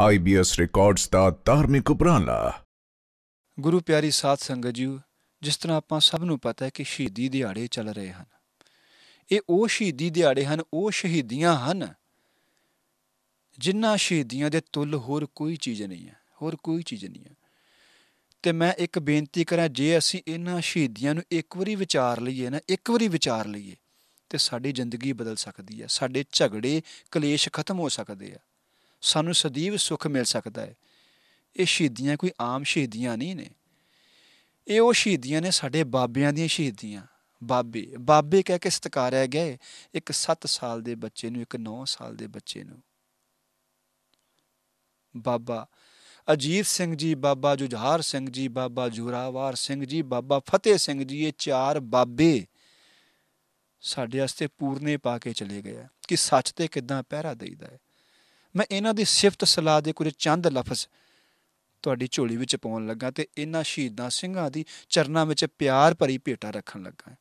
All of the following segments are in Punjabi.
ਆਈਬੀਐਸ ਰਿਕਾਰਡਸ ਦਾ ਧਾਰਮਿਕ ਉਪਰਾਲਾ ਗੁਰੂ ਪਿਆਰੀ ਸਾਧ ਸੰਗਤ ਜੀ ਜਿਸ ਤਰ੍ਹਾਂ ਆਪਾਂ ਸਭ ਨੂੰ ਪਤਾ ਹੈ ਕਿ ਸ਼ਹੀਦੀ ਦਿਹਾੜੇ ਚੱਲ ਰਹੇ ਹਨ ਇਹ ਉਹ ਸ਼ਹੀਦੀ ਦਿਹਾੜੇ ਹਨ ਉਹ ਸ਼ਹੀਦੀਆਂ ਹਨ ਜਿਨ੍ਹਾਂ ਸ਼ਹੀਦੀਆਂ ਦੇ ਤੁਲ ਹੋਰ ਕੋਈ ਚੀਜ਼ ਨਹੀਂ ਹੈ ਹੋਰ ਕੋਈ ਚੀਜ਼ ਨਹੀਂ ਹੈ ਤੇ ਮੈਂ ਇੱਕ ਬੇਨਤੀ ਕਰਾਂ ਜੇ ਅਸੀਂ ਇਹਨਾਂ ਸ਼ਹੀਦੀਆਂ ਨੂੰ ਇੱਕ ਵਾਰੀ ਵਿਚਾਰ ਲਈਏ ਨਾ ਇੱਕ ਵਾਰੀ ਵਿਚਾਰ ਲਈਏ ਤੇ ਸਾਡੀ ਜ਼ਿੰਦਗੀ ਬਦਲ ਸਕਦੀ ਹੈ ਸਾਡੇ ਝਗੜੇ ਕਲੇਸ਼ ਖਤਮ ਹੋ ਸਕਦੇ ਆ ਸਾਨੂੰ ਸਦੀਵ ਸੁੱਖ ਮਿਲ ਸਕਦਾ ਹੈ ਇਹ ਸ਼ਹੀਦੀਆਂ ਕੋਈ ਆਮ ਸ਼ਹੀਦੀਆਂ ਨਹੀਂ ਨੇ ਇਹ ਉਹ ਸ਼ਹੀਦੀਆਂ ਨੇ ਸਾਡੇ ਬਾਬਿਆਂ ਦੀਆਂ ਸ਼ਹੀਦੀਆਂ ਬਾਬੇ ਬਾਬੇ ਕਹਿ ਕੇ ਸਤਕਾਰਿਆ ਗਏ ਇੱਕ 7 ਸਾਲ ਦੇ ਬੱਚੇ ਨੂੰ ਇੱਕ 9 ਸਾਲ ਦੇ ਬੱਚੇ ਨੂੰ ਬਾਬਾ ਅਜੀਤ ਸਿੰਘ ਜੀ ਬਾਬਾ ਜੁਝਾਰ ਸਿੰਘ ਜੀ ਬਾਬਾ ਜੁਰਾਵਾਰ ਸਿੰਘ ਜੀ ਬਾਬਾ ਫਤਿਹ ਸਿੰਘ ਜੀ ਇਹ ਚਾਰ ਬਾਬੇ ਸਾਡੇ ਵਾਸਤੇ ਪੂਰਨੇ ਪਾ ਕੇ ਚਲੇ ਗਏ ਕਿ ਸੱਚ ਤੇ ਕਿਦਾਂ ਪਹਿਰਾ ਦੇਈਦਾ ਹੈ ਮੈਂ ਇਹਨਾਂ ਦੀ ਸਿਫਤ ਸਲਾਹ ਦੇ ਕੁਝ ਚੰਦ ਲਫ਼ਜ਼ ਤੁਹਾਡੀ ਝੋਲੀ ਵਿੱਚ ਪਾਉਣ ਲੱਗਾ ਤੇ ਇਹਨਾਂ ਸ਼ਹੀਦਾਂ ਸਿੰਘਾਂ ਦੀ ਚਰਨਾਂ ਵਿੱਚ ਪਿਆਰ ਭਰੀ ਭੇਟਾ ਰੱਖਣ ਲੱਗਾ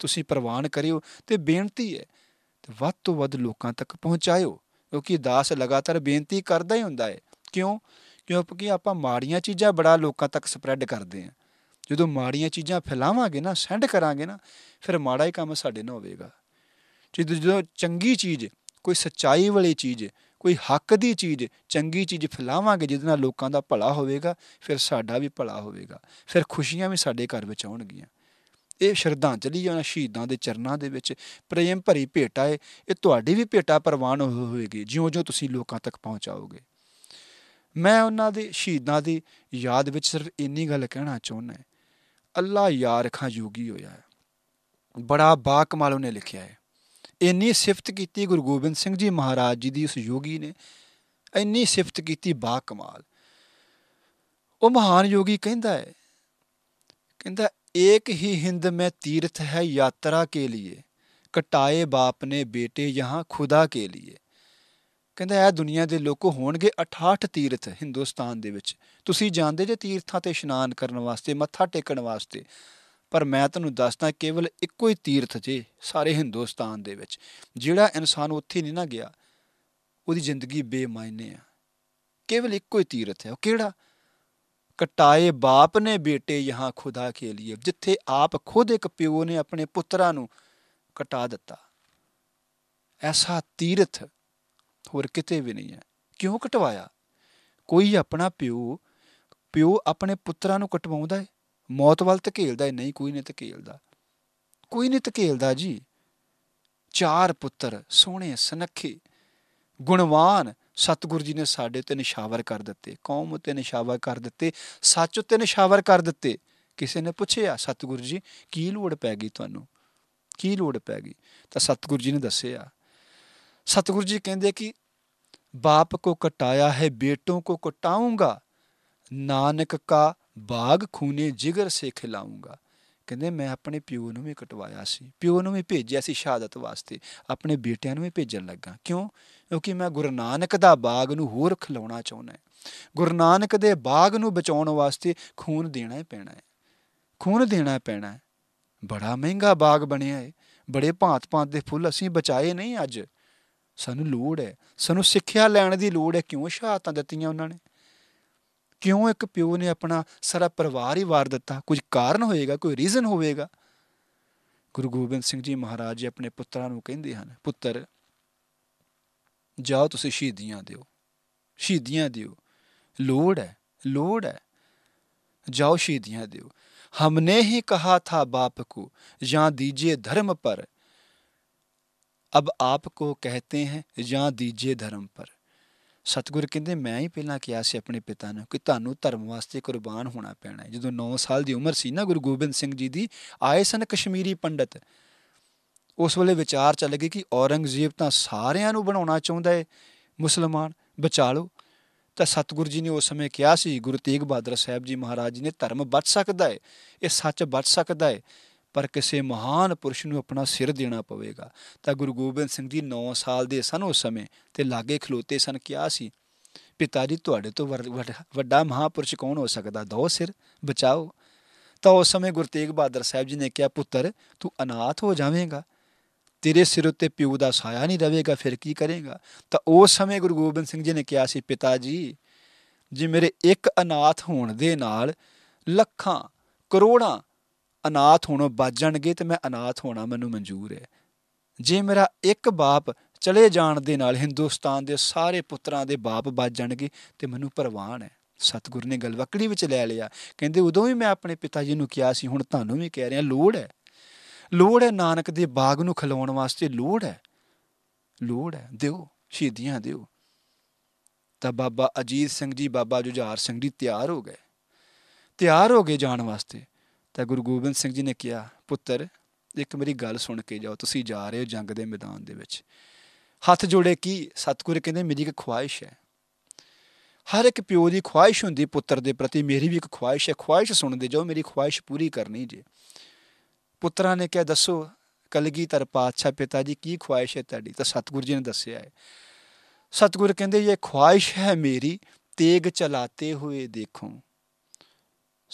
ਤੁਸੀਂ ਪ੍ਰਵਾਨ ਕਰਿਓ ਤੇ ਬੇਨਤੀ ਹੈ ਤੇ ਵੱਧ ਤੋਂ ਵੱਧ ਲੋਕਾਂ ਤੱਕ ਪਹੁੰਚਾਇਓ ਕਿਉਂਕਿ ਦਾਸ ਲਗਾਤਾਰ ਬੇਨਤੀ ਕਰਦਾ ਹੀ ਹੁੰਦਾ ਹੈ ਕਿਉਂ ਕਿਉਂਕਿ ਆਪਾਂ ਮਾੜੀਆਂ ਚੀਜ਼ਾਂ ਬੜਾ ਲੋਕਾਂ ਤੱਕ ਸਪਰੈਡ ਕਰਦੇ ਆ ਜਦੋਂ ਮਾੜੀਆਂ ਚੀਜ਼ਾਂ ਫੈਲਾਵਾਂਗੇ ਨਾ ਸੈਂਡ ਕਰਾਂਗੇ ਨਾ ਫਿਰ ਮਾੜਾ ਹੀ ਕੰਮ ਸਾਡੇ ਨਾਲ ਹੋਵੇਗਾ ਜਦੋਂ ਚੰਗੀ ਚੀਜ਼ ਕੋਈ ਸੱਚਾਈ ਵਾਲੀ ਚੀਜ਼ ਕੋਈ ਹੱਕ ਦੀ ਚੀਜ਼ ਚੰਗੀ ਚੀਜ਼ ਫਲਾਵਾਂਗੇ ਜਿਹਦੇ ਨਾਲ ਲੋਕਾਂ ਦਾ ਭਲਾ ਹੋਵੇਗਾ ਫਿਰ ਸਾਡਾ ਵੀ ਭਲਾ ਹੋਵੇਗਾ ਫਿਰ ਖੁਸ਼ੀਆਂ ਵੀ ਸਾਡੇ ਘਰ ਵਿੱਚ ਆਉਣਗੀਆਂ ਇਹ ਸ਼ਰਧਾਂਜਲੀ ਹੈ ਉਹਨਾਂ ਸ਼ਹੀਦਾਂ ਦੇ ਚਰਨਾਂ ਦੇ ਵਿੱਚ ਪ੍ਰੇਮ ਭਰੀ ਭੇਟਾ ਹੈ ਇਹ ਤੁਹਾਡੀ ਵੀ ਭੇਟਾ ਪ੍ਰਵਾਨ ਹੋਵੇਗੀ ਜਿਉਂ-ਜਿਉਂ ਤੁਸੀਂ ਲੋਕਾਂ ਤੱਕ ਪਹੁੰਚਾਓਗੇ ਮੈਂ ਉਹਨਾਂ ਦੇ ਸ਼ਹੀਦਾਂ ਦੀ ਯਾਦ ਵਿੱਚ ਸਿਰਫ ਇੰਨੀ ਗੱਲ ਕਹਿਣਾ ਚਾਹੁੰਦਾ ਹਾਂ ਅੱਲਾ ਯਾਰ ਖਾਂ ਯੋਗੀ ਹੋਇਆ ਹੈ ਬੜਾ ਬਾਕਮਾਲ ਉਹਨੇ ਲਿਖਿਆ ਹੈ ਇੰਨੀ ਸਿਫਤ ਕੀਤੀ ਗੁਰੂ ਗੋਬਿੰਦ ਸਿੰਘ ਜੀ ਮਹਾਰਾਜ ਜੀ ਦੀ ਉਸ ਯੋਗੀ ਨੇ ਇੰਨੀ ਸਿਫਤ ਕੀਤੀ ਬਾ ਕਮਾਲ ਉਹ ਮਹਾਨ ਯੋਗੀ ਕਹਿੰਦਾ ਹੈ ਕਹਿੰਦਾ ਏਕ ਹੀ ਹਿੰਦ ਮੈਂ ਤੀਰਥ ਹੈ ਯਾਤਰਾ ਕੇ ਲਈ ਕਟਾਏ ਬਾਪ ਨੇ ਬੇਟੇ ਯਹਾਂ ਖੁਦਾ ਕੇ ਲਈ ਕਹਿੰਦਾ ਇਹ ਦੁਨੀਆ ਦੇ ਲੋਕੋ ਹੋਣਗੇ 68 ਤੀਰਥ ਹਿੰਦੁਸਤਾਨ ਦੇ ਵਿੱਚ ਤੁਸੀਂ ਜਾਣਦੇ ਜੇ ਤੀਰਥਾਂ ਤੇ ਇਸ਼ਨਾਨ ਕਰਨ ਵਾਸਤੇ ਮੱਥਾ ਟੇਕਣ ਵਾਸਤੇ ਪਰ ਮੈਂ ਤੁਹਾਨੂੰ ਦੱਸਦਾ ਕੇਵਲ ਇੱਕੋ ਹੀ ਤੀਰਥ ਜੇ ਸਾਰੇ ਹਿੰਦੁਸਤਾਨ ਦੇ ਵਿੱਚ ਜਿਹੜਾ ਇਨਸਾਨ ਉੱਥੇ ਨਹੀਂ ਨਾ ਗਿਆ ਉਹਦੀ ਜ਼ਿੰਦਗੀ ਬੇਮਾਇਨੇ ਆ ਕੇਵਲ ਇੱਕੋ ਹੀ ਤੀਰਥ ਹੈ ਉਹ ਕਿਹੜਾ ਕਟਾਏ ਬਾਪ ਨੇ ਬੇਟੇ ਯਹਾਂ ਖੁਦਾ ਕੇ ਲਈ ਜਿੱਥੇ ਆਪ ਖੁਦ ਇੱਕ ਪਿਓ ਨੇ ਆਪਣੇ ਪੁੱਤਰਾਂ ਨੂੰ ਕਟਾ ਦਿੱਤਾ ਐਸਾ ਤੀਰਥ ਹੋਰ ਕਿਤੇ ਵੀ ਨਹੀਂ ਹੈ ਕਿਉਂ ਕਟਵਾਇਆ ਕੋਈ ਆਪਣਾ ਪਿਓ ਪਿਓ ਆਪਣੇ ਪੁੱਤਰਾਂ ਨੂੰ ਕਟਵਾਉਂਦਾ ਹੈ ਮੌਤ ਵੱਲ ਧਕੇਲਦਾ ਨਹੀਂ ਕੋਈ ਨਹੀਂ ਧਕੇਲਦਾ ਕੋਈ ਨਹੀਂ ਧਕੇਲਦਾ ਜੀ ਚਾਰ ਪੁੱਤਰ ਸੋਹਣੇ ਸੁਨੱਖੇ ਗੁਣਵਾਨ ਸਤਗੁਰੂ ਜੀ ਨੇ ਸਾਡੇ ਤੇ ਨਿਸ਼ਾਵਰ ਕਰ ਦਿੱਤੇ ਕੌਮ ਉਤੇ ਨਿਸ਼ਾਵਰ ਕਰ ਦਿੱਤੇ ਸੱਚ ਉਤੇ ਨਿਸ਼ਾਵਰ ਕਰ ਦਿੱਤੇ ਕਿਸੇ ਨੇ ਪੁੱਛਿਆ ਸਤਗੁਰੂ ਜੀ ਕੀ ਲੋੜ ਪੈ ਗਈ ਤੁਹਾਨੂੰ ਕੀ ਲੋੜ ਪੈ ਗਈ ਤਾਂ ਸਤਗੁਰੂ ਜੀ ਨੇ ਦੱਸਿਆ ਸਤਗੁਰੂ ਜੀ ਕਹਿੰਦੇ ਕਿ ਬਾਪ ਕੋ ਕਟਾਇਆ ਹੈ ਬੇਟੋਂ ਕੋ ਕਟਾਉਂਗਾ ਨਾਨਕ ਕਾ ਬਾਗ ਖੂਨੇ ਜਿਗਰ ਸੇ ਖਿਲਾਉਂਗਾ ਕਹਿੰਦੇ ਮੈਂ ਆਪਣੇ ਪਿਓ ਨੂੰ ਵੀ ਕਟਵਾਇਆ ਸੀ ਪਿਓ ਨੂੰ ਵੀ ਭੇਜਿਆ ਸੀ ਸ਼ਹਾਦਤ ਵਾਸਤੇ ਆਪਣੇ ਬੇਟਿਆਂ ਨੂੰ ਵੀ ਭੇਜਣ ਲੱਗਾ ਕਿਉਂ ਕਿਉਂਕਿ ਮੈਂ ਗੁਰੂ ਨਾਨਕ ਦਾ ਬਾਗ ਨੂੰ ਹੋਰ ਖਿਲਾਉਣਾ ਚਾਹੁੰਦਾ ਹਾਂ ਗੁਰੂ ਨਾਨਕ ਦੇ ਬਾਗ ਨੂੰ ਬਚਾਉਣ ਵਾਸਤੇ ਖੂਨ ਦੇਣਾ ਹੀ ਪੈਣਾ ਹੈ ਖੂਨ ਦੇਣਾ ਪੈਣਾ ਹੈ ਬੜਾ ਮਹਿੰਗਾ ਬਾਗ ਬਣਿਆ ਹੈ ਬੜੇ ਭਾਂਤ-ਭਾਂਤ ਦੇ ਫੁੱਲ ਅਸੀਂ ਬਚਾਏ ਨਹੀਂ ਅੱਜ ਸਾਨੂੰ ਲੋੜ ਹੈ ਸਾਨੂੰ ਸਿੱਖਿਆ ਲੈਣ ਦੀ ਲੋੜ ਹੈ ਕਿਉਂ ਸ਼ਹਾਦਤਾਂ ਦਿੱਤੀਆਂ ਉਹਨਾਂ ਨੇ ਕਿਉਂ ਇੱਕ ਪਿਓ ਨੇ ਆਪਣਾ ਸਾਰਾ ਪਰਿਵਾਰ ਹੀ ਵਾਰ ਦਿੱਤਾ ਕੁਝ ਕਾਰਨ ਹੋਏਗਾ ਕੋਈ ਰੀਜ਼ਨ ਹੋਵੇਗਾ ਗੁਰੂ ਗੋਬਿੰਦ ਸਿੰਘ ਜੀ ਮਹਾਰਾਜ ਜੀ ਆਪਣੇ ਪੁੱਤਰਾਂ ਨੂੰ ਕਹਿੰਦੇ ਹਨ ਪੁੱਤਰ ਜਾਓ ਤੁਸੀਂ ਸ਼ਹੀਦੀਆਂ ਦਿਓ ਸ਼ਹੀਦੀਆਂ ਦਿਓ ਲੋੜ ਹੈ ਲੋੜ ਹੈ ਜਾਓ ਸ਼ਹੀਦੀਆਂ ਦਿਓ ਹਮਨੇ ਹੀ ਕਹਾ ਥਾ ਬਾਪ ਕੋ ਜਾਂ ਦੀਜੇ ਧਰਮ ਪਰ ਅਬ ਆਪ ਕੋ ਕਹਤੇ ਹੈ ਜਾਂ ਦੀਜੇ ਧਰਮ ਪਰ ਸਤਿਗੁਰ ਕਹਿੰਦੇ ਮੈਂ ਹੀ ਪਹਿਲਾਂ ਕਿਹਾ ਸੀ ਆਪਣੇ ਪਿਤਾ ਨੂੰ ਕਿ ਤੁਹਾਨੂੰ ਧਰਮ ਵਾਸਤੇ ਕੁਰਬਾਨ ਹੋਣਾ ਪੈਣਾ ਹੈ ਜਦੋਂ 9 ਸਾਲ ਦੀ ਉਮਰ ਸੀ ਨਾ ਗੁਰੂ ਗੋਬਿੰਦ ਸਿੰਘ ਜੀ ਦੀ ਆਏ ਸਨ ਕਸ਼ਮੀਰੀ ਪੰਡਤ ਉਸ ਵੇਲੇ ਵਿਚਾਰ ਚੱਲ ਗਿਆ ਕਿ ਔਰੰਗਜ਼ੇਬ ਤਾਂ ਸਾਰਿਆਂ ਨੂੰ ਬਣਾਉਣਾ ਚਾਹੁੰਦਾ ਹੈ ਮੁਸਲਮਾਨ ਬਚਾ ਲਓ ਤਾਂ ਸਤਿਗੁਰੂ ਜੀ ਨੇ ਉਸ ਸਮੇਂ ਕਿਹਾ ਸੀ ਗੁਰੂ ਤੇਗ ਬਹਾਦਰ ਸਾਹਿਬ ਜੀ ਮਹਾਰਾਜ ਜੀ ਨੇ ਧਰਮ ਬਚ ਸਕਦਾ ਹੈ ਇਹ ਸੱਚ ਬਚ ਸਕਦਾ ਹੈ ਪਰ ਕਿਸੇ ਮਹਾਨ ਪੁਰਸ਼ ਨੂੰ ਆਪਣਾ ਸਿਰ ਦੇਣਾ ਪਵੇਗਾ ਤਾਂ ਗੁਰੂ ਗੋਬਿੰਦ ਸਿੰਘ ਜੀ 9 ਸਾਲ ਦੇ ਸਨ ਉਸ ਸਮੇਂ ਤੇ ਲਾਗੇ ਖਲੋਤੇ ਸਨ ਕਿਹਾ ਸੀ ਪਿਤਾ ਜੀ ਤੁਹਾਡੇ ਤੋਂ ਵੱਡਾ ਮਹਾਪੁਰਸ਼ ਕੌਣ ਹੋ ਸਕਦਾ ਦੋ ਸਿਰ ਬਚਾਓ ਤਾਂ ਉਸ ਸਮੇਂ ਗੁਰੂ ਤੇਗ ਬਹਾਦਰ ਸਾਹਿਬ ਜੀ ਨੇ ਕਿਹਾ ਪੁੱਤਰ ਤੂੰ ਅਨਾਥ ਹੋ ਜਾਵੇਂਗਾ ਤੇਰੇ ਸਿਰ ਉੱਤੇ ਪਿਓ ਦਾ ਸਾਇਆ ਨਹੀਂ ਰਹੇਗਾ ਫਿਰ ਕੀ ਕਰੇਗਾ ਤਾਂ ਉਸ ਸਮੇਂ ਗੁਰੂ ਗੋਬਿੰਦ ਸਿੰਘ ਜੀ ਨੇ ਕਿਹਾ ਸੀ ਪਿਤਾ ਜੀ ਜੇ ਮੇਰੇ ਇੱਕ ਅਨਾਥ ਹੋਣ ਦੇ ਨਾਲ ਲੱਖਾਂ ਕਰੋੜਾਂ ਅਨਾਥ ਹੋਣੋਂ ਬਚ ਜਾਣਗੇ ਤੇ ਮੈਂ ਅਨਾਥ ਹੋਣਾ ਮੈਨੂੰ ਮਨਜ਼ੂਰ ਹੈ ਜੇ ਮੇਰਾ ਇੱਕ ਬਾਪ ਚਲੇ ਜਾਣ ਦੇ ਨਾਲ ਹਿੰਦੁਸਤਾਨ ਦੇ ਸਾਰੇ ਪੁੱਤਰਾਂ ਦੇ ਬਾਪ ਬਚ ਜਾਣਗੇ ਤੇ ਮੈਨੂੰ ਪਰਵਾਹ ਹੈ ਸਤਗੁਰ ਨੇ ਗਲਵਕੜੀ ਵਿੱਚ ਲੈ ਲਿਆ ਕਹਿੰਦੇ ਉਦੋਂ ਵੀ ਮੈਂ ਆਪਣੇ ਪਿਤਾ ਜੀ ਨੂੰ ਕਿਹਾ ਸੀ ਹੁਣ ਤੁਹਾਨੂੰ ਵੀ ਕਹਿ ਰਿਹਾ ਲੋੜ ਹੈ ਲੋੜ ਹੈ ਨਾਨਕ ਦੇ ਬਾਗ ਨੂੰ ਖਿਲਾਉਣ ਵਾਸਤੇ ਲੋੜ ਹੈ ਲੋੜ ਹੈ ਦਿਓ ਸ਼ੀਧੀਆਂ ਦਿਓ ਤਾਂ ਬਾਬਾ ਅਜੀਤ ਸਿੰਘ ਜੀ ਬਾਬਾ ਜੁਝਾਰ ਸਿੰਘ ਜੀ ਤਿਆਰ ਹੋ ਗਏ ਤਿਆਰ ਹੋ ਗਏ ਜਾਣ ਵਾਸਤੇ ਤਾਂ ਗੁਰੂ ਗੋਬਿੰਦ ਸਿੰਘ ਜੀ ਨੇ ਕਿਹਾ ਪੁੱਤਰ ਇੱਕ ਮੇਰੀ ਗੱਲ ਸੁਣ ਕੇ ਜਾਓ ਤੁਸੀਂ ਜਾ ਰਹੇ ਹੋ ਜੰਗ ਦੇ ਮੈਦਾਨ ਦੇ ਵਿੱਚ ਹੱਥ ਜੋੜੇ ਕੀ ਸਤਿਗੁਰੂ ਕਹਿੰਦੇ ਮੇਰੀ ਇੱਕ ਖੁਆਇਸ਼ ਹੈ ਹਰ ਇੱਕ ਪਿਓ ਦੀ ਖੁਆਇਸ਼ ਹੁੰਦੀ ਪੁੱਤਰ ਦੇ ਪ੍ਰਤੀ ਮੇਰੀ ਵੀ ਇੱਕ ਖੁਆਇਸ਼ ਹੈ ਖੁਆਇਸ਼ ਸੁਣਦੇ ਜਾਓ ਮੇਰੀ ਖੁਆਇਸ਼ ਪੂਰੀ ਕਰਨੀ ਜੇ ਪੁੱਤਰਾਂ ਨੇ ਕਿਹਾ ਦੱਸੋ ਕਲਗੀਧਰ ਪਾਤਸ਼ਾਹ ਪਿਤਾ ਜੀ ਕੀ ਖੁਆਇਸ਼ ਹੈ ਤੁਹਾਡੀ ਤਾਂ ਸਤਿਗੁਰ ਜੀ ਨੇ ਦੱਸਿਆ ਹੈ ਸਤਿਗੁਰ ਕਹਿੰਦੇ ਇਹ ਖੁਆਇਸ਼ ਹੈ ਮੇਰੀ ਤੇਗ ਚਲਾਤੇ ਹੋਏ ਦੇਖੋ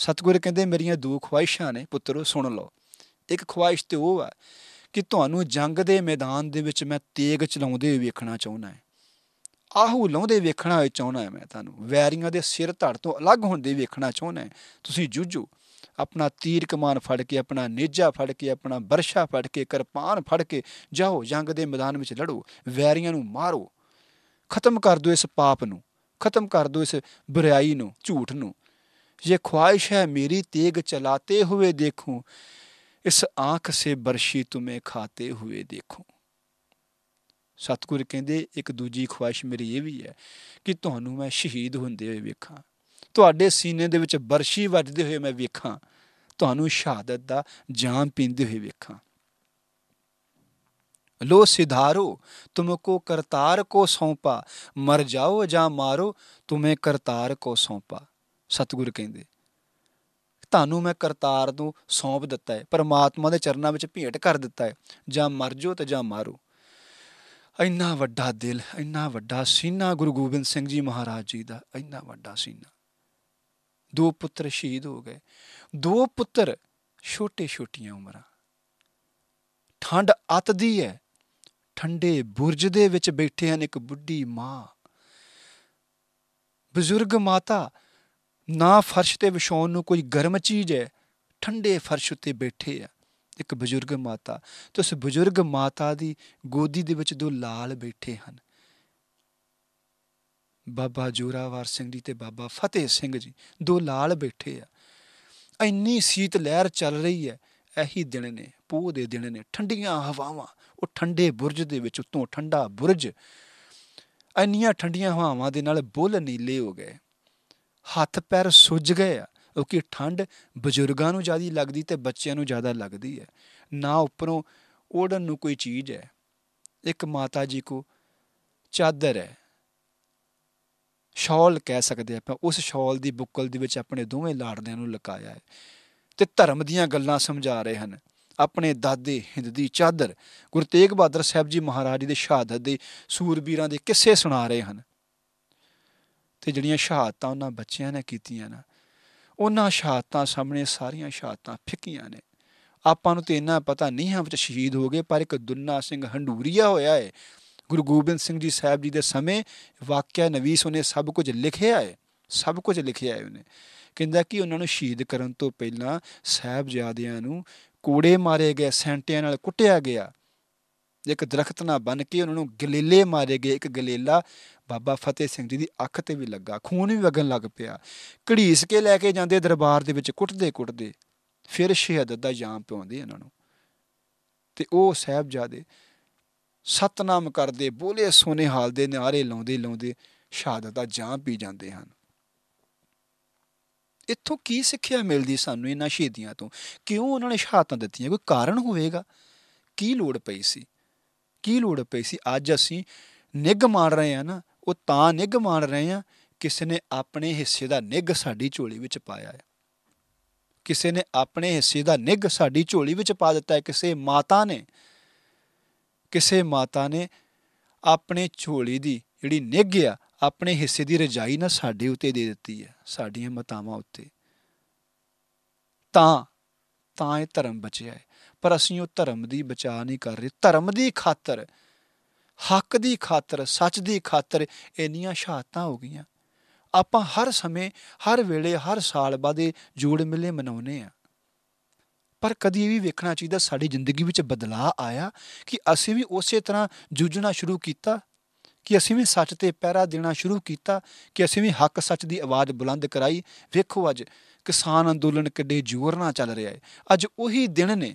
ਸਤਗੁਰ ਕਹਿੰਦੇ ਮੇਰੀਆਂ ਦੋ ਖੁਆਇਸ਼ਾਂ ਨੇ ਪੁੱਤਰੋ ਸੁਣ ਲਓ ਇੱਕ ਖੁਆਇਸ਼ ਤੇ ਉਹ ਆ ਕਿ ਤੁਹਾਨੂੰ ਜੰਗ ਦੇ ਮੈਦਾਨ ਦੇ ਵਿੱਚ ਮੈਂ ਤੇਗ ਚਲਾਉਂਦੇ ਵੇਖਣਾ ਚਾਹੁੰਦਾ ਹਾਂ ਆਹੂ ਲਾਉਂਦੇ ਵੇਖਣਾ ਚਾਹੁੰਦਾ ਮੈਂ ਤੁਹਾਨੂੰ ਵੈਰੀਆਂ ਦੇ ਸਿਰ ਧੜ ਤੋਂ ਅਲੱਗ ਹੁੰਦੇ ਵੇਖਣਾ ਚਾਹੁੰਦਾ ਤੁਸੀਂ ਜੂਝੋ ਆਪਣਾ ਤੀਰ ਕਮਾਨ ਫੜ ਕੇ ਆਪਣਾ ਨੇਜਾ ਫੜ ਕੇ ਆਪਣਾ ਬਰਸ਼ਾ ਫੜ ਕੇ ਕਿਰਪਾਨ ਫੜ ਕੇ ਜਾਓ ਜੰਗ ਦੇ ਮੈਦਾਨ ਵਿੱਚ ਲੜੋ ਵੈਰੀਆਂ ਨੂੰ ਮਾਰੋ ਖਤਮ ਕਰ ਦਿਓ ਇਸ ਪਾਪ ਨੂੰ ਖਤਮ ਕਰ ਦਿਓ ਇਸ ਬੁਰਾਈ ਨੂੰ ਝੂਠ ਨੂੰ ये ਖੁਆਇਸ਼ ਹੈ ਮੇਰੀ ਤੇਗ ਚਲਾਤੇ ਹੋਏ देखूं ਇਸ ਆਂਖ ਸੇ ਬਰਸ਼ੀ ਤੁਮੇ ਖਾਤੇ ਹੋਏ ਦੇਖੋ ਸਤਗੁਰ ਕਹਿੰਦੇ ਇੱਕ ਦੂਜੀ ਖੁਆਇਸ਼ ਮੇਰੀ ਇਹ ਵੀ ਹੈ ਕਿ ਤੁਹਾਨੂੰ ਮੈਂ ਸ਼ਹੀਦ ਹੁੰਦੇ ਹੋਏ ਵੇਖਾਂ ਤੁਹਾਡੇ ਸੀਨੇ ਦੇ ਵਿੱਚ ਬਰਸ਼ੀ ਵੱਜਦੇ ਹੋਏ ਮੈਂ ਵੇਖਾਂ ਤੁਹਾਨੂੰ ਸ਼ਹਾਦਤ ਦਾ ਜਾਮ ਪੀਂਦੇ ਹੋਏ ਵੇਖਾਂ लो सिधारो तुमको ਕਰਤਾਰ ਕੋ सौंपा ਮਰ ਜਾਓ ਜਾਂ ਮਾਰੋ ਤੁਮੇ ਕਰਤਾਰ ਕੋ सौंपा ਸਤਿਗੁਰ ਕਹਿੰਦੇ ਤੁਹਾਨੂੰ ਮੈਂ ਕਰਤਾਰ ਨੂੰ ਸੌਂਪ ਦਿੱਤਾ ਹੈ ਪਰਮਾਤਮਾ ਦੇ ਚਰਨਾਂ ਵਿੱਚ ਭੇਟ ਕਰ ਦਿੱਤਾ ਹੈ ਜਾਂ ਮਰ ਜਾਓ ਤੇ ਜਾਂ ਮਾਰੋ ਇੰਨਾ ਵੱਡਾ ਦਿਲ ਇੰਨਾ ਵੱਡਾ ਸੀਨਾ ਗੁਰੂ ਗੋਬਿੰਦ ਸਿੰਘ ਜੀ ਮਹਾਰਾਜ ਜੀ ਦਾ ਇੰਨਾ ਵੱਡਾ ਸੀਨਾ ਦੋ ਪੁੱਤਰ ਸ਼ਹੀਦ ਹੋ ਗਏ ਦੋ ਪੁੱਤਰ ਛੋਟੇ ਛੋਟੀਆਂ ਉਮਰਾਂ ਠੰਡ ਅਤ ਦੀ ਹੈ ਠੰਡੇ ਬੁਰਜ ਦੇ ਵਿੱਚ ਬੈਠੇ ਹਨ ਇੱਕ ਬੁੱਢੀ ਮਾਂ ਬਜ਼ੁਰਗ ਮਾਤਾ ਨਾ ਫਰਸ਼ ਤੇ ਵਿਛਾਉਣ ਨੂੰ ਕੋਈ ਗਰਮ ਚੀਜ਼ ਹੈ ਠੰਡੇ ਫਰਸ਼ ਉੱਤੇ ਬੈਠੇ ਆ ਇੱਕ ਬਜ਼ੁਰਗ ਮਾਤਾ ਤੇ ਉਸ ਬਜ਼ੁਰਗ ਮਾਤਾ ਦੀ ਗੋਦੀ ਦੇ ਵਿੱਚ ਦੋ ਲਾਲ ਬੈਠੇ ਹਨ ਬਾਬਾ ਜੋਰਾਵਰ ਸਿੰਘ ਜੀ ਤੇ ਬਾਬਾ ਫਤਿਹ ਸਿੰਘ ਜੀ ਦੋ ਲਾਲ ਬੈਠੇ ਆ ਇੰਨੀ ਸੀਤ ਲਹਿਰ ਚੱਲ ਰਹੀ ਹੈ ਇਹੀ ਦਿਨ ਨੇ ਪੂਹ ਦੇ ਦਿਨ ਨੇ ਠੰਡੀਆਂ ਹਵਾਵਾਂ ਉਹ ਠੰਡੇ ਬੁਰਜ ਦੇ ਵਿੱਚ ਉਤੋਂ ਠੰਡਾ ਬੁਰਜ ਇੰਨੀਆਂ ਠੰਡੀਆਂ ਹਵਾਵਾਂ ਦੇ ਨਾਲ ਬੁੱਲ ਨੀਲੇ ਹੋ ਗਏ ਹੱਥ ਪੈਰ ਸੁੱਜ ਗਏ ਆ ਕਿਉਂਕਿ ਠੰਡ ਬਜ਼ੁਰਗਾਂ ਨੂੰ ਜ਼ਿਆਦਾ ਲੱਗਦੀ ਤੇ ਬੱਚਿਆਂ ਨੂੰ ਜ਼ਿਆਦਾ ਲੱਗਦੀ ਹੈ ਨਾ ਉੱਪਰੋਂ ਓੜਨ ਨੂੰ ਕੋਈ ਚੀਜ਼ ਹੈ ਇੱਕ ਮਾਤਾ ਜੀ ਕੋ ਚਾਦਰ ਹੈ ਸ਼ਾਲ ਕਹਿ ਸਕਦੇ ਆਪਾਂ ਉਸ ਸ਼ਾਲ ਦੀ ਬੁੱਕਲ ਦੇ ਵਿੱਚ ਆਪਣੇ ਦੋਵੇਂ ਲਾੜਦਿਆਂ ਨੂੰ ਲਕਾਇਆ ਹੈ ਤੇ ਧਰਮ ਦੀਆਂ ਗੱਲਾਂ ਸਮਝਾ ਰਹੇ ਹਨ ਆਪਣੇ ਦਾਦੇ ਹਿੰਦ ਦੀ ਚਾਦਰ ਗੁਰੂ ਤੇਗ ਬਹਾਦਰ ਸਾਹਿਬ ਜੀ ਮਹਾਰਾਜ ਦੇ ਸ਼ਹਾਦਤ ਦੇ ਸੂਰਬੀਰਾਂ ਦੇ ਕਿੱਸੇ ਸੁਣਾ ਰਹੇ ਹਨ ਤੇ ਜਿਹੜੀਆਂ ਸ਼ਹਾਦਤਾਂ ਉਹਨਾਂ ਬੱਚਿਆਂ ਨੇ ਕੀਤੀਆਂ ਨਾ ਉਹਨਾਂ ਸ਼ਹਾਦਤਾਂ ਸਾਹਮਣੇ ਸਾਰੀਆਂ ਸ਼ਹਾਦਤਾਂ ਫਿੱਕੀਆਂ ਨੇ ਆਪਾਂ ਨੂੰ ਤੇ ਇੰਨਾ ਪਤਾ ਨਹੀਂ ਹੈ ਵਿੱਚ ਸ਼ਹੀਦ ਹੋ ਗਏ ਪਰ ਇੱਕ ਦੁੰਨਾ ਸਿੰਘ ਹੰਡੂਰੀਆ ਹੋਇਆ ਹੈ ਗੁਰੂ ਗੋਬਿੰਦ ਸਿੰਘ ਜੀ ਸਾਹਿਬ ਜੀ ਦੇ ਸਮੇਂ ਵਾਕਿਆ ਨਵੀਸ ਉਹਨੇ ਸਭ ਕੁਝ ਲਿਖਿਆ ਹੈ ਸਭ ਕੁਝ ਲਿਖਿਆ ਹੈ ਉਹਨੇ ਕਹਿੰਦਾ ਕਿ ਉਹਨਾਂ ਨੂੰ ਸ਼ਹੀਦ ਕਰਨ ਤੋਂ ਪਹਿਲਾਂ ਜਿਆਦਿਆਂ ਨੂੰ ਕੋੜੇ ਮਾਰੇ ਗਏ ਸੈਂਟਿਆਂ ਨਾਲ ਕੁੱਟਿਆ ਗਿਆ ਇੱਕ ਦਰਖਤ ਨਾਲ ਬਣ ਕੇ ਉਹਨਾਂ ਨੂੰ ਗਲੇਲੇ ਮਾਰੇ ਗਏ ਇੱਕ ਗਲੇਲਾ ਬਾਬਾ ਫਤਿਹ ਸਿੰਘ ਜੀ ਦੀ ਅੱਖ ਤੇ ਵੀ ਲੱਗਾ ਖੂਨ ਵੀ ਵਗਣ ਲੱਗ ਪਿਆ ਘੜੀਸ ਕੇ ਲੈ ਕੇ ਜਾਂਦੇ ਦਰਬਾਰ ਦੇ ਵਿੱਚ ਕੁੱਟਦੇ ਕੁੱਟਦੇ ਫਿਰ ਸ਼ਹਾਦਤ ਦਾ ਜਾਮ ਪਾਉਂਦੇ ਇਹਨਾਂ ਨੂੰ ਤੇ ਉਹ ਸਹਿਬਜ਼ਾਦੇ ਸਤਨਾਮ ਕਰਦੇ ਬੋਲੇ ਸੋਨੇ ਹਾਲ ਦੇ ਨਾਰੇ ਲਾਉਂਦੇ ਲਾਉਂਦੇ ਸ਼ਹਾਦਤ ਦਾ ਜਾਮ ਪੀ ਜਾਂਦੇ ਹਨ ਇੱਥੋਂ ਕੀ ਸਿੱਖਿਆ ਮਿਲਦੀ ਸਾਨੂੰ ਇਹਨਾਂ ਸ਼ਹੀਦੀਆਂ ਤੋਂ ਕਿਉਂ ਉਹਨਾਂ ਨੇ ਸ਼ਹਾਦਤਾਂ ਦਿੱਤੀਆਂ ਕੋਈ ਕਾਰਨ ਹੋਵੇਗਾ ਕੀ ਲੋੜ ਪਈ ਸੀ ਕੀ ਲੋੜ ਪਈ ਸੀ ਅੱਜ ਅਸੀਂ ਨਿੱਘ ਮਾਰ ਰਹੇ ਆ ਨਾ ਉਹ ਤਾਂ ਨਿਗ ਮਾਰ ਰਹੇ ਆ ਕਿਸੇ ਨੇ ਆਪਣੇ ਹਿੱਸੇ ਦਾ ਨਿਗ ਸਾਡੀ ਝੋਲੀ ਵਿੱਚ ਪਾਇਆ ਹੈ ਕਿਸੇ ਨੇ ਆਪਣੇ ਹਿੱਸੇ ਦਾ ਨਿਗ ਸਾਡੀ ਝੋਲੀ ਵਿੱਚ ਪਾ ਦਿੱਤਾ ਹੈ ਕਿਸੇ ਮਾਤਾ ਨੇ ਕਿਸੇ ਮਾਤਾ ਨੇ ਆਪਣੇ ਝੋਲੀ ਦੀ ਜਿਹੜੀ ਨਿਗ ਆ ਆਪਣੇ ਹਿੱਸੇ ਦੀ ਰਜਾਈ ਨਾ ਸਾਡੇ ਉੱਤੇ ਦੇ ਦਿੱਤੀ ਹੈ ਸਾਡੀਆਂ ਮਾਤਾਵਾਂ ਉੱਤੇ ਤਾਂ ਤਾਂ ਇਹ ਧਰਮ ਬਚਿਆ ਹੈ ਪਰ ਅਸੀਂ ਉਹ ਧਰਮ ਦੀ ਬਚਾ ਨਹੀਂ ਕਰ ਰਹੇ ਧਰਮ ਦੀ ਖਾਤਰ ਹੱਕ ਦੀ ਖਾਤਰ ਸੱਚ ਦੀ ਖਾਤਰ ਇੰਨੀਆਂ ਸ਼ਹਾਦਤਾਂ ਹੋ ਗਈਆਂ ਆਪਾਂ ਹਰ ਸਮੇਂ ਹਰ ਵੇਲੇ ਹਰ ਸਾਲ ਬਾਅਦ ਜੋੜ ਮਿਲੇ ਮਨਾਉਨੇ ਆ ਪਰ ਕਦੀ ਵੀ ਵੇਖਣਾ ਚਾਹੀਦਾ ਸਾਡੀ ਜ਼ਿੰਦਗੀ ਵਿੱਚ ਬਦਲਾਅ ਆਇਆ ਕਿ ਅਸੀਂ ਵੀ ਉਸੇ ਤਰ੍ਹਾਂ ਜੂਝਣਾ ਸ਼ੁਰੂ ਕੀਤਾ ਕਿ ਅਸੀਂ ਵੀ ਸੱਚ ਤੇ ਪਹਿਰਾ ਦੇਣਾ ਸ਼ੁਰੂ ਕੀਤਾ ਕਿ ਅਸੀਂ ਵੀ ਹੱਕ ਸੱਚ ਦੀ ਆਵਾਜ਼ ਬੁਲੰਦ ਕਰਾਈ ਵੇਖੋ ਅੱਜ ਕਿਸਾਨ ਅੰਦੋਲਨ ਕਿੱਡੇ ਜ਼ੋਰ ਨਾਲ ਚੱਲ ਰਿਹਾ ਹੈ ਅੱਜ ਉਹੀ ਦਿਨ ਨੇ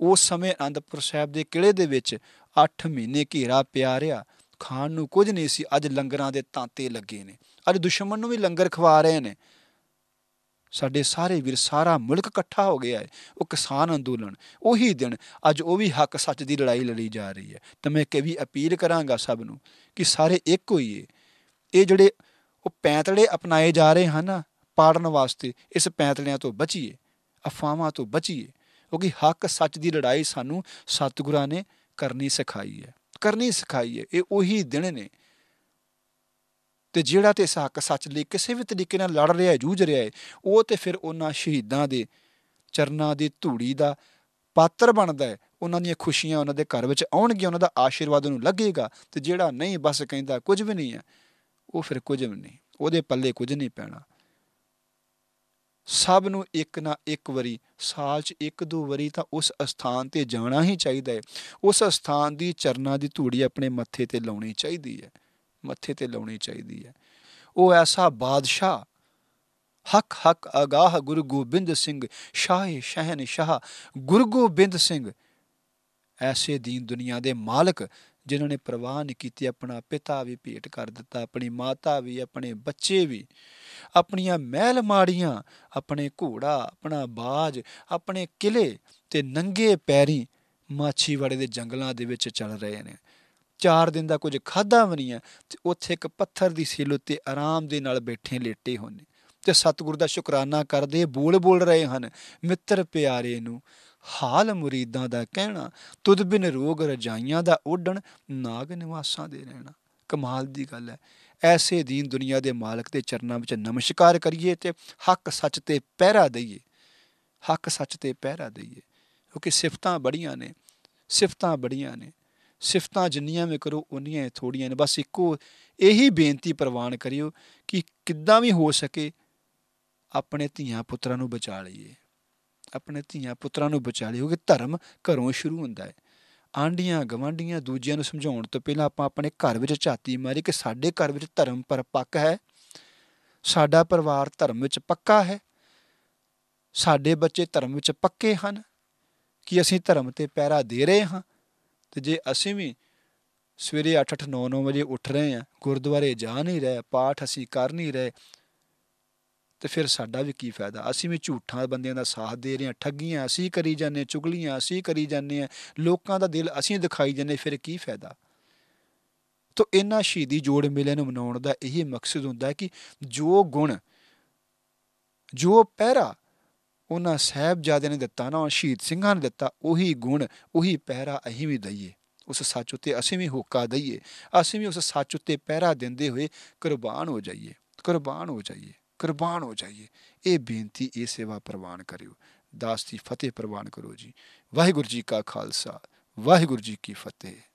ਉਸ ਸਮੇਂ ਅਨੰਦਪੁਰ ਸਾਹਿਬ ਦੇ ਕਿਲੇ ਦੇ ਵਿੱਚ 8 ਮਹੀਨੇ ਘੇਰਾ ਪਿਆ ਰਿਆ ਖਾਣ ਨੂੰ ਕੁਝ ਨਹੀਂ ਸੀ ਅੱਜ ਲੰਗਰਾਂ ਦੇ ਤਾਂਤੇ ਲੱਗੇ ਨੇ ਅੱਜ ਦੁਸ਼ਮਣ ਨੂੰ ਵੀ ਲੰਗਰ ਖਵਾ ਰਹੇ ਨੇ ਸਾਡੇ ਸਾਰੇ ਵੀਰ ਸਾਰਾ ਮੁਲਕ ਇਕੱਠਾ ਹੋ ਗਿਆ ਹੈ ਉਹ ਕਿਸਾਨ ਅੰਦੋਲਨ ਉਹੀ ਦਿਨ ਅੱਜ ਉਹ ਵੀ ਹੱਕ ਸੱਚ ਦੀ ਲੜਾਈ ਲੜੀ ਜਾ ਰਹੀ ਹੈ ਤਾਂ ਮੈਂ ਕਿ ਵੀ ਅਪੀਲ ਕਰਾਂਗਾ ਸਭ ਨੂੰ ਕਿ ਸਾਰੇ ਇੱਕ ਹੋਈਏ ਇਹ ਜਿਹੜੇ ਉਹ ਪੈਂਤੜੇ ਅਪਣਾਏ ਜਾ ਰਹੇ ਹਨ ਪਾੜਨ ਵਾਸਤੇ ਇਸ ਪੈਂਤੜਿਆਂ ਤੋਂ ਬਚੀਏ ਅਫਵਾਹਾਂ ਤੋਂ ਬਚੀਏ ਕਿਉਂਕਿ ਹੱਕ ਸੱਚ ਦੀ ਲੜਾਈ ਸਾਨੂੰ ਸਤਿਗੁਰਾਂ ਨੇ ਕਰਨੀ ਸਿਖਾਈ ਹੈ ਕਰਨੀ ਸਿਖਾਈ ਹੈ ਇਹ ਉਹੀ ਦਿਨ ਨੇ ਤੇ ਜਿਹੜਾ ਤੇ ਹੱਕ ਸੱਚ ਲਈ ਕਿਸੇ ਵੀ ਤਰੀਕੇ ਨਾਲ ਲੜ ਰਿਹਾ ਹੈ ਜੂਝ ਰਿਹਾ ਹੈ ਉਹ ਤੇ ਫਿਰ ਉਹਨਾਂ ਸ਼ਹੀਦਾਂ ਦੇ ਚਰਨਾਂ ਦੀ ਧੂੜੀ ਦਾ ਪਾਤਰ ਬਣਦਾ ਹੈ ਉਹਨਾਂ ਦੀਆਂ ਖੁਸ਼ੀਆਂ ਉਹਨਾਂ ਦੇ ਘਰ ਵਿੱਚ ਆਉਣਗੀਆਂ ਉਹਨਾਂ ਦਾ ਆਸ਼ੀਰਵਾਦ ਉਹਨੂੰ ਲੱਗੇਗਾ ਤੇ ਜਿਹੜਾ ਨਹੀਂ ਬਸ ਕਹਿੰਦਾ ਕੁਝ ਵੀ ਨਹੀਂ ਹੈ ਉਹ ਫਿਰ ਕੁਝ ਵੀ ਨਹੀਂ ਉਹਦੇ ਪੱਲੇ ਕੁਝ ਨਹੀਂ ਪੈਣਾ ਸਭ ਨੂੰ ਇੱਕ ਨਾ ਇੱਕ ਵਾਰੀ ਸਾਲ 'ਚ ਇੱਕ ਦੋ ਵਾਰੀ ਤਾਂ ਉਸ ਸਥਾਨ ਤੇ ਜਾਣਾ ਹੀ ਚਾਹੀਦਾ ਹੈ ਉਸ ਸਥਾਨ ਦੀ ਚਰਨਾ ਦੀ ਧੂੜੀ ਆਪਣੇ ਮੱਥੇ ਤੇ ਲਾਉਣੀ ਚਾਹੀਦੀ ਹੈ ਮੱਥੇ ਤੇ ਲਾਉਣੀ ਚਾਹੀਦੀ ਹੈ ਉਹ ਐਸਾ ਬਾਦਸ਼ਾਹ ਹਕ ਹਕ ਅਗਾਹ ਗੁਰੂ ਗੋਬਿੰਦ ਸਿੰਘ ਸ਼ਾਹੇ ਸ਼ਹਿਨ ਸ਼ਾਹ ਗੁਰੂ ਗੋਬਿੰਦ ਸਿੰਘ ਐਸੇ ਦੀਨ ਦੁਨੀਆ ਦੇ ਮਾਲਕ ਜਿਨ੍ਹਾਂ ਨੇ ਪ੍ਰਵਾਹ ਨਹੀਂ ਕੀਤੀ ਆਪਣਾ ਪਿਤਾ ਵੀ ਭੇਟ ਕਰ ਦਿੱਤਾ ਆਪਣੀ ਮਾਤਾ ਵੀ ਆਪਣੇ ਬੱਚੇ ਵੀ ਆਪਣੀਆਂ ਮਹਿਲ ਮਾੜੀਆਂ ਆਪਣੇ ਘੋੜਾ ਆਪਣਾ ਬਾਜ ਆਪਣੇ ਕਿਲੇ ਤੇ ਨੰਗੇ ਪੈਰੀ ਮਾਛੀਵਾੜੇ ਦੇ ਜੰਗਲਾਂ ਦੇ ਵਿੱਚ ਚੱਲ ਰਹੇ ਨੇ ਚਾਰ ਦਿਨ ਦਾ ਕੁਝ ਖਾਦਾ ਵੀ ਨਹੀਂ ਹੈ ਤੇ ਉੱਥੇ ਇੱਕ ਪੱਥਰ ਦੀ ਸੇਲ ਉੱਤੇ ਆਰਾਮ ਦੇ ਨਾਲ ਬੈਠੇ ਲੇਟੇ ਹੋਣੇ ਤੇ ਸਤਿਗੁਰ ਦਾ ਸ਼ੁਕਰਾਨਾ ਕਰਦੇ ਬੋਲ ਬੋਲ ਰਹੇ ਹਨ ਮਿੱਤਰ ਪਿਆਰੇ ਨੂੰ ਹਾਲ ਮੁਰੀਦਾਂ ਦਾ ਕਹਿਣਾ ਤੁਦ ਬਿਨ ਰੋਗ ਰਜਾਈਆਂ ਦਾ ਉਡਣ ਨਾਗ ਨਿਵਾਸਾਂ ਦੇ ਰਹਿਣਾ ਕਮਾਲ ਦੀ ਗੱਲ ਹੈ ਐਸੇ ਦੀਨ ਦੁਨੀਆ ਦੇ ਮਾਲਕ ਦੇ ਚਰਨਾਂ ਵਿੱਚ ਨਮਸਕਾਰ ਕਰੀਏ ਤੇ ਹੱਕ ਸੱਚ ਤੇ ਪਹਿਰਾ ਦਈਏ ਹੱਕ ਸੱਚ ਤੇ ਪਹਿਰਾ ਦਈਏ ਕਿਉਂਕਿ ਸਿਫਤਾਂ ਬੜੀਆਂ ਨੇ ਸਿਫਤਾਂ ਬੜੀਆਂ ਨੇ ਸਿਫਤਾਂ ਜਿੰਨੀਆਂ ਵੀ ਕਰੋ ਉਨੀਆਂ ਥੋੜੀਆਂ ਨੇ ਬਸ ਇੱਕੋ ਇਹੀ ਬੇਨਤੀ ਪ੍ਰਵਾਨ ਕਰਿਓ ਕਿ ਕਿੱਦਾਂ ਵੀ ਹੋ ਸਕੇ ਆਪਣੇ ਧੀਆਂ ਪੁੱਤਰਾਂ ਨੂੰ ਬਚਾ ਲਈਏ ਆਪਣੇ ਧੀਆਂ ਪੁੱਤਰਾਂ ਨੂੰ ਬਚਾ ਲਿਓ ਕਿ ਧਰਮ ਘਰੋਂ ਸ਼ੁਰੂ ਹੁੰਦਾ ਹੈ ਆਂਡੀਆਂ ਗਵਾਂਡੀਆਂ ਦੂਜਿਆਂ ਨੂੰ ਸਮਝਾਉਣ ਤੋਂ ਪਹਿਲਾਂ ਆਪਾਂ ਆਪਣੇ ਘਰ ਵਿੱਚ ਝਾਤੀ ਮਾਰੀ ਕਿ ਸਾਡੇ ਘਰ ਵਿੱਚ ਧਰਮ ਪਰਪੱਕ ਹੈ ਸਾਡਾ ਪਰਿਵਾਰ ਧਰਮ ਵਿੱਚ ਪੱਕਾ ਹੈ ਸਾਡੇ ਬੱਚੇ ਧਰਮ ਵਿੱਚ ਪੱਕੇ ਹਨ ਕਿ ਅਸੀਂ ਧਰਮ ਤੇ ਪੈਰਾ ਦੇ ਰਹੇ ਹਾਂ ਤੇ ਜੇ ਅਸੀਂ ਵੀ ਸਵੇਰੇ 8-8 9-9 ਵਜੇ ਉੱਠ ਰਹੇ ਹਾਂ ਗੁਰਦੁਆਰੇ ਜਾ ਨਹੀਂ ਰਹੇ ਪਾਠ ਅਸੀਂ ਕਰ ਨਹੀਂ ਰਹੇ ਤੇ ਫਿਰ ਸਾਡਾ ਵੀ ਕੀ ਫਾਇਦਾ ਅਸੀਂ ਵੀ ਝੂਠਾਂ ਬੰਦਿਆਂ ਦਾ ਸਾਥ ਦੇ ਰਹੇ ਹਾਂ ਠੱਗੀਆਂ ਅਸੀਂ ਕਰੀ ਜਾਂਦੇ ਚੁਗਲੀਆਂ ਅਸੀਂ ਕਰੀ ਜਾਂਦੇ ਆ ਲੋਕਾਂ ਦਾ ਦਿਲ ਅਸੀਂ ਦਿਖਾਈ ਜਾਂਦੇ ਫਿਰ ਕੀ ਫਾਇਦਾ ਤੋ ਇਹਨਾਂ ਸ਼ਹੀਦੀ ਜੋੜ ਮੇਲੇ ਨੂੰ ਮਨਾਉਣ ਦਾ ਇਹ ਮਕਸਦ ਹੁੰਦਾ ਹੈ ਕਿ ਜੋ ਗੁਣ ਜੋ ਪਹਿਰਾ ਉਹਨਾਂ ਸਹਿਬਜ਼ਾਦਿਆਂ ਨੇ ਦਿੱਤਾ ਨਾ ਸ਼ਹੀਦ ਸਿੰਘਾਂ ਨੇ ਦਿੱਤਾ ਉਹੀ ਗੁਣ ਉਹੀ ਪਹਿਰਾ ਅਸੀਂ ਵੀ ਦਈਏ ਉਸ ਸੱਚ ਉਤੇ ਅਸੀਂ ਵੀ ਹੋਕਾ ਦਈਏ ਅਸੀਂ ਵੀ ਉਸ ਸੱਚ ਉਤੇ ਪਹਿਰਾ ਦਿੰਦੇ ਹੋਏ ਕੁਰਬਾਨ ਹੋ ਜਾਈਏ ਕੁਰਬਾਨ ਹੋ ਜਾਈਏ ਕੁਰਬਾਨ ਹੋ ਜਾਈਏ ਇਹ ਬੇਨਤੀ ਇਹ ਸੇਵਾ ਪ੍ਰਵਾਨ ਕਰਿਓ ਦਾਸ ਦੀ ਫਤਿਹ ਪ੍ਰਵਾਨ ਕਰੋ ਜੀ ਵਾਹਿਗੁਰੂ ਜੀ ਕਾ ਖਾਲਸਾ ਵਾਹਿਗੁਰੂ ਜੀ ਕੀ ਫਤਿਹ